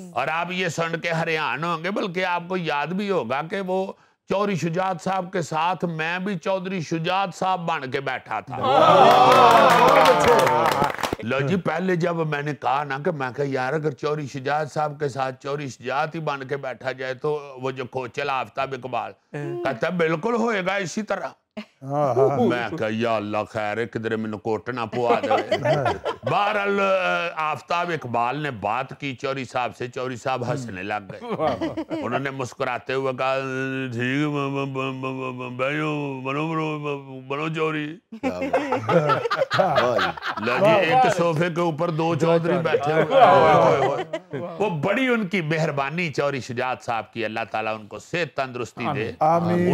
और आप ये सुन के हरियाणा होंगे बल्कि आपको याद भी होगा कि वो चौधरी शुजात साहब के साथ मैं भी चौधरी शुजात साहब बन के बैठा था लो जी पहले जब मैंने कहा ना कि मैं कह यार अगर चौरी शुजात साहब के साथ चौरी शुजात ही बन के बैठा जाए तो वो जो कोचल आफ्ताब इकबाल हाँ। कहता बिल्कुल होएगा इसी तरह ਮੈਂ ਕਿਹਾ ਯਾ ਅੱਲਾ ਖੈਰ ਕਿਧਰੇ ਮੈਨੂੰ ਕੋਟ ਨਾ ਪਵਾ आफ्ताब इकबाल ने बात की चौरी साहब से चौरी साहब हंसने लग गए उन्होंने मुस्कुराते हुए कहा ठीक चौरी लगी एक सोफे के ऊपर दो चौधरी बैठे वो बड़ी उनकी मेहरबानी चौरी शिजात साहब की अल्लाह ताला उनको सेहत तंदुरुस्ती दे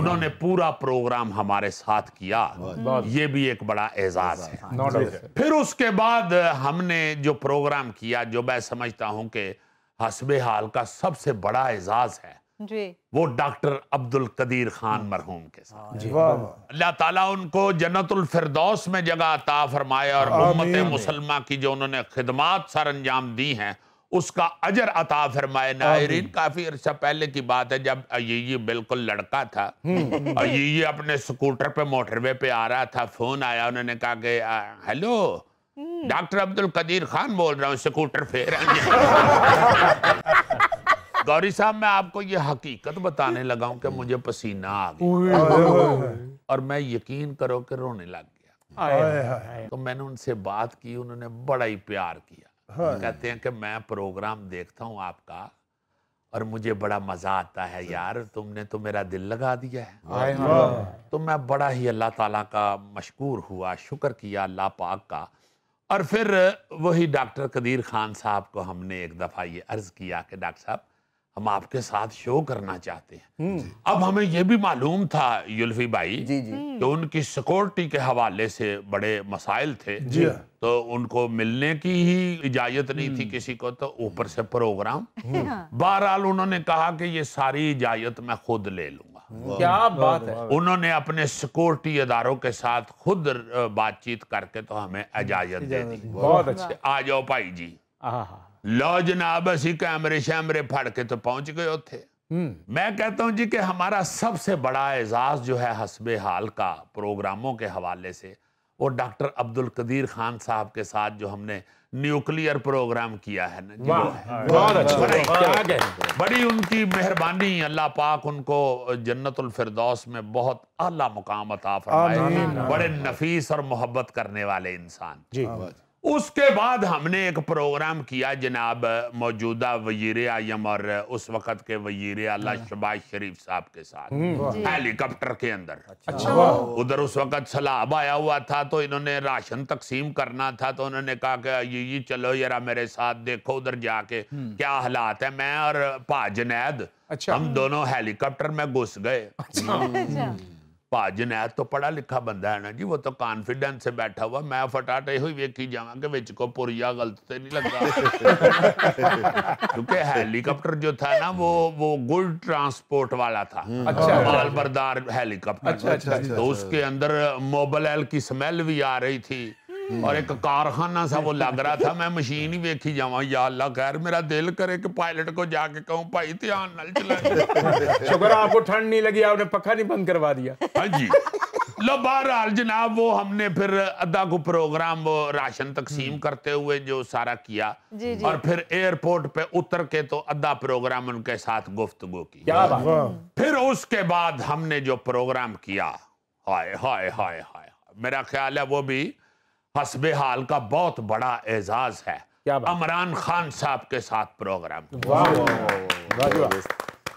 उन्होंने पूरा प्रोग्राम हमारे हमारे साथ किया ये भी एक बड़ा एजाज है फिर उसके बाद हमने जो प्रोग्राम किया जो मैं समझता हूँ कि हसब हाल का सबसे बड़ा एजाज है जी। वो डॉक्टर अब्दुल कदीर खान हम्म। मरहूम के साथ हाँ, अल्लाह ताला उनको जन्नतुल फिरदौस में जगह अता फरमाए और उम्मत मुसलमा की जो उन्होंने खिदमात सर अंजाम दी हैं उसका अजर अता फरमाए नायरीन काफी अर्सा पहले की बात है जब ये बिल्कुल लड़का था और हम्म। ये अपने स्कूटर पे मोटरवे पे आ रहा था फोन आया उन्होंने कहा कि हेलो हम्म। डॉक्टर अब्दुल कदीर खान बोल रहा हूँ स्कूटर फेर गौरी साहब मैं आपको ये हकीकत बताने लगा हूँ कि मुझे पसीना आ गया और मैं यकीन करो कि रोने लग गया तो मैंने उनसे बात की उन्होंने बड़ा ही प्यार किया हाँ। कहते हैं कि मैं प्रोग्राम देखता हूँ आपका और मुझे बड़ा मजा आता है यार तुमने तो मेरा दिल लगा दिया है हाँ। तो मैं बड़ा ही अल्लाह ताला का मशकूर हुआ शुक्र किया अल्लाह पाक का और फिर वही डॉक्टर कदीर खान साहब को हमने एक दफ़ा ये अर्ज़ किया कि डॉक्टर साहब हम आपके साथ शो करना चाहते हैं हम्म। अब हमें यह भी मालूम था युल्फी भाई जी जी कि उनकी सिक्योरिटी के हवाले से बड़े मसाइल थे जी तो उनको मिलने की ही इजाजत नहीं थी हम्म। किसी को तो ऊपर से प्रोग्राम हम्म। हाँ। बहरहाल उन्होंने कहा कि ये सारी इजाजत मैं खुद ले लूंगा क्या बात है उन्होंने अपने सिक्योरिटी अदारों के साथ खुद बातचीत करके तो हमें इजाजत दे दी बहुत अच्छे आ जाओ भाई जी हाँ लो जनाब असी कैमरे शैमरे फड़ के तो पहुंच गए थे हम्म। मैं कहता हूं जी कि हमारा सबसे बड़ा एजाज जो है हसब हाल का प्रोग्रामों के हवाले से वो डॉक्टर अब्दुल कदीर खान साहब के साथ जो हमने न्यूक्लियर प्रोग्राम किया है ना बहुत अच्छा बड़ी उनकी मेहरबानी अल्लाह पाक उनको जन्नतुल फिरदौस में बहुत आला मुकाम अता फरमाए बड़े नफीस और मोहब्बत करने वाले इंसान जी उसके बाद हमने एक प्रोग्राम किया जनाब मौजूदा वजीर आजम और उस वक्त के वजीर आला हाँ। शबाज शरीफ साहब के साथ हम्म, हेलीकॉप्टर के अंदर अच्छा।, अच्छा उधर उस वक्त सलाब आया हुआ था तो इन्होंने राशन तकसीम करना था तो उन्होंने कहा कि ये ये चलो यरा मेरे साथ देखो उधर जाके हम्म। क्या हालात है मैं और पा जनैद अच्छा। हम दोनों हेलीकॉप्टर में घुस गए अच्छा।, हम्म। अच्छा। भाजन ਜਨੈਤ तो पढ़ा लिखा बंदा है ना जी वो तो कॉन्फिडेंस से बैठा हुआ मैं ਫਟਾਟ ਇਹੋ वेखी जावा ਜਾਵਾਂ ਕਿ ਵਿੱਚ ਕੋ ਪੁਰੀਆ ਗਲਤ क्योंकि हेलीकॉप्टर जो था ना वो वो गुड ट्रांसपोर्ट वाला था हम्म। अच्छा माल अच्छा, बरदार हेलीकॉप्टर अच्छा।, अच्छा, अच्छा, अच्छा, तो उसके अच्छा। अंदर मोबाइल की स्मेल भी आ रही थी और एक कारखाना सा वो लग रहा था मैं मशीन ही वेखी जावा या अल्लाह खैर मेरा दिल करे कि पायलट को जाके कहूं भाई ध्यान नल चला शुक्र आपको ठंड नहीं लगी आपने पखा नहीं बंद करवा दिया हां जी लो बहरहाल जनाब वो हमने फिर अदा को प्रोग्राम वो राशन तकसीम हम्म। करते हुए जो सारा किया जी जी। और फिर एयरपोर्ट पे उतर के तो अदा प्रोग्राम उनके साथ गुफ्तगु की फिर उसके बाद हमने जो प्रोग्राम किया हाय हाय हाय हाय मेरा ख्याल है वो भी हसब हाल का बहुत बड़ा एजाज है अमरान खान साहब के साथ प्रोग्राम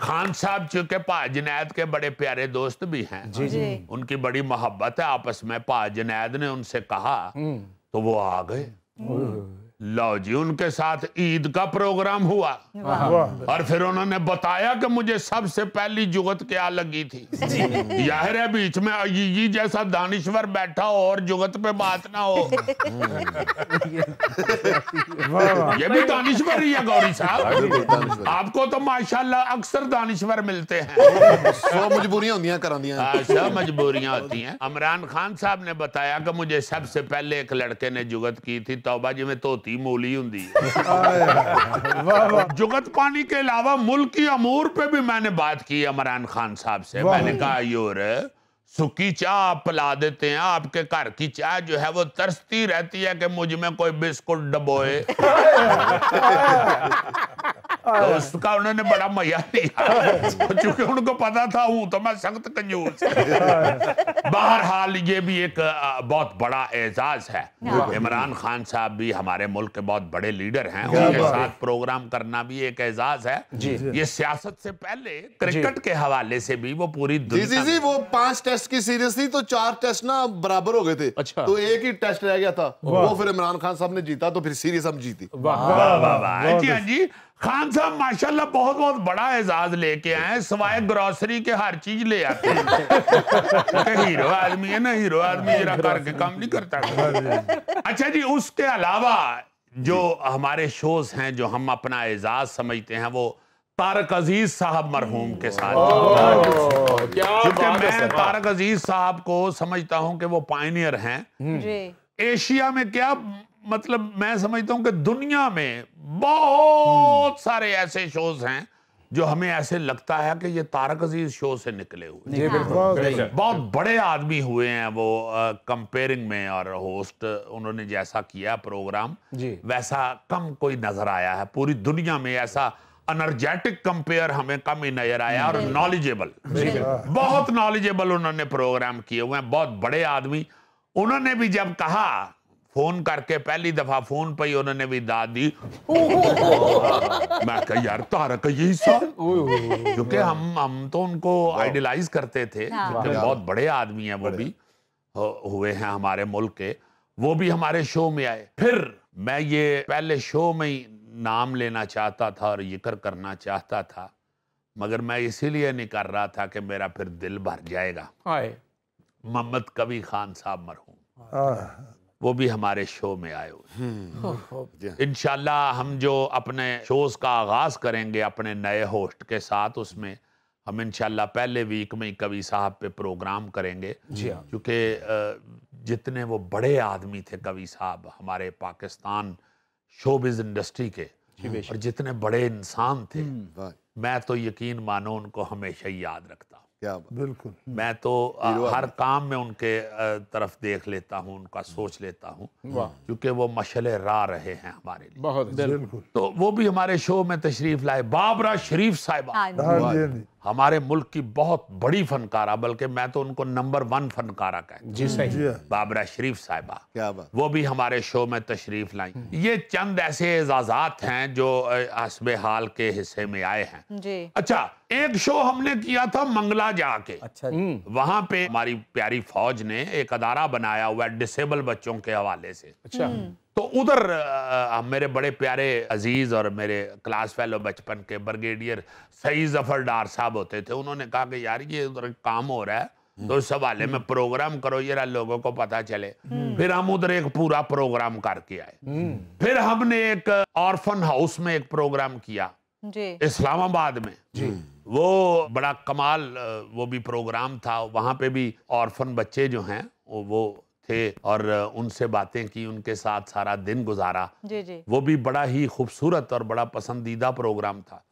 खान साहब चूंकि पा जुनैद के बड़े प्यारे दोस्त भी हैं जी जी उनकी बड़ी मोहब्बत है आपस में पा जुनैद ने उनसे कहा हम्म। तो वो आ गए लो जी उनके साथ ईद का प्रोग्राम हुआ और फिर उन्होंने बताया कि मुझे सबसे पहली जुगत क्या लगी थी जाहिर है बीच में अजीजी जैसा दानिश्वर बैठा हो और जुगत पे बात ना हो ये भी दानिश्वर ही है गौरी साहब हाँ, आपको तो माशाल्लाह अक्सर दानिश्वर मिलते हैं सो हाँ, मजबूरियां होती हैं मजबूरियां होती हैं इमरान खान साहब ने बताया कि मुझे सबसे पहले एक लड़के ने जुगत की थी तौबा जी में तो ਧਰਤੀ मोली होंगी जुगत पानी के अलावा मुल्क की अमूर पे भी मैंने बात की इमरान खान साहब से मैंने कहा योर सुखी चाह आप पिला देते हैं आपके घर की चाय जो है वो तरसती रहती है कि मुझ में कोई बिस्कुट डबोए उसका उन्होंने बड़ा मजा लिया चूंकि उनको पता था हूं तो मैं सख्त कंजूस बहरहाल ये भी एक बहुत बड़ा एजाज है हाँ। हाँ। इमरान खान साहब भी हमारे मुल्क के बहुत बड़े लीडर हैं उनके साथ प्रोग्राम करना भी एक एजाज है ये सियासत से पहले क्रिकेट के हवाले से भी वो पूरी जी जी जी वो पांच टेस्ट की सीरीज थी तो चार टेस्ट ना बराबर हो गए थे अच्छा तो एक ही टेस्ट रह गया था वो फिर इमरान खान साहब ने जीता तो फिर सीरीज हम जीती वाह वाह वाह जी हाँ जी खान साहब माशाल्लाह बहुत बहुत बड़ा एजाज लेके आए सवाए ग्रोसरी के हर चीज ले आते हैं तो हीरो आदमी है ना हीरो आदमी करके काम नहीं करता हाँ हाँ अच्छा जी उसके अलावा जो हमारे शोज हैं जो हम अपना एजाज समझते हैं वो तारक अजीज साहब मरहूम के साथ क्योंकि मैं तारक अजीज साहब को समझता हूँ कि वो पाइनियर हैं एशिया में क्या मतलब मैं समझता हूं कि दुनिया में बहुत हम्म। सारे ऐसे शोज हैं जो हमें ऐसे लगता है कि ये तारक अजीज शो से निकले हुए जी हाँ। बिल्कुल बहुत बड़े आदमी हुए हैं वो कंपेयरिंग में और होस्ट उन्होंने जैसा किया प्रोग्राम वैसा कम कोई नजर आया है पूरी दुनिया में ऐसा अनर्जेटिक कंपेयर हमें कम ही नजर आया और नॉलेजेबल बहुत नॉलेजेबल उन्होंने प्रोग्राम किए हुए हैं बहुत बड़े आदमी उन्होंने भी जब कहा फोन करके पहली दफा फोन पे उन्होंने भी दा दी मैं कह यार तारक यही सा क्योंकि हम हम तो उनको आइडियलाइज करते थे हाँ। बहुत बड़े आदमी हैं वो भी हुए हैं हमारे मुल्क के वो भी हमारे शो में आए फिर मैं ये पहले शो में ही नाम लेना चाहता था और जिक्र करना चाहता था मगर मैं इसीलिए नहीं कर रहा था कि मेरा फिर दिल भर जाएगा मोहम्मद कबीर खान साहब मरहूम वो भी हमारे शो में आए हुए हम्म। इनशाला हम जो अपने शोज का आगाज करेंगे अपने नए होस्ट के साथ उसमें हम इनशाला पहले वीक में कवि साहब पे प्रोग्राम करेंगे हाँ। क्योंकि जितने वो बड़े आदमी थे कवि साहब हमारे पाकिस्तान शोबिज इंडस्ट्री के और जितने बड़े इंसान थे हम्म। मैं तो यकीन मानो उनको हमेशा ही याद रखता क्या बिल्कुल हम्म। मैं तो हर काम में उनके तरफ देख लेता हूँ उनका सोच लेता हूँ क्योंकि वो मशले रा रहे हैं हमारे लिए बहुत बिल्कुल तो वो भी हमारे शो में तशरीफ लाए बाबरा शरीफ साहिबा हाँ हाँ हाँ हमारे मुल्क की बहुत बड़ी फनकारा बल्कि मैं तो उनको नंबर वन फनकारा कहता जी सही बाबरा शरीफ साहिबा क्या बात वो भी हमारे शो में तशरीफ लाई ये चंद ऐसे एजाजात हैं जो हसब हाल के हिस्से में आए हैं जी अच्छा एक शो हमने किया था मंगला जाके अच्छा हम्म। वहाँ पे हमारी प्यारी फौज ने एक अदारा बनाया हुआ डिसेबल बच्चों के हवाले से अच्छा हम्म। तो उधर मेरे बड़े प्यारे अजीज़ और मेरे क्लास फेलो बचपन के ब्रिगेडियर सही जफर डार साहब होते थे उन्होंने कहा कि यार ये उधर काम हो रहा है हम्म। तो इस हवाले में प्रोग्राम करो ये लोगों को पता चले हम्म। फिर हम उधर एक पूरा प्रोग्राम करके आए हम्म। फिर हमने एक ऑर्फन हाउस में एक प्रोग्राम किया इस्लामाबाद में जी। वो बड़ा कमाल वो भी प्रोग्राम था वहां पे भी ऑर्फन बच्चे जो हैं वो थे और उनसे बातें की उनके साथ सारा दिन गुजारा जी जी वो भी बड़ा ही खूबसूरत और बड़ा पसंदीदा प्रोग्राम था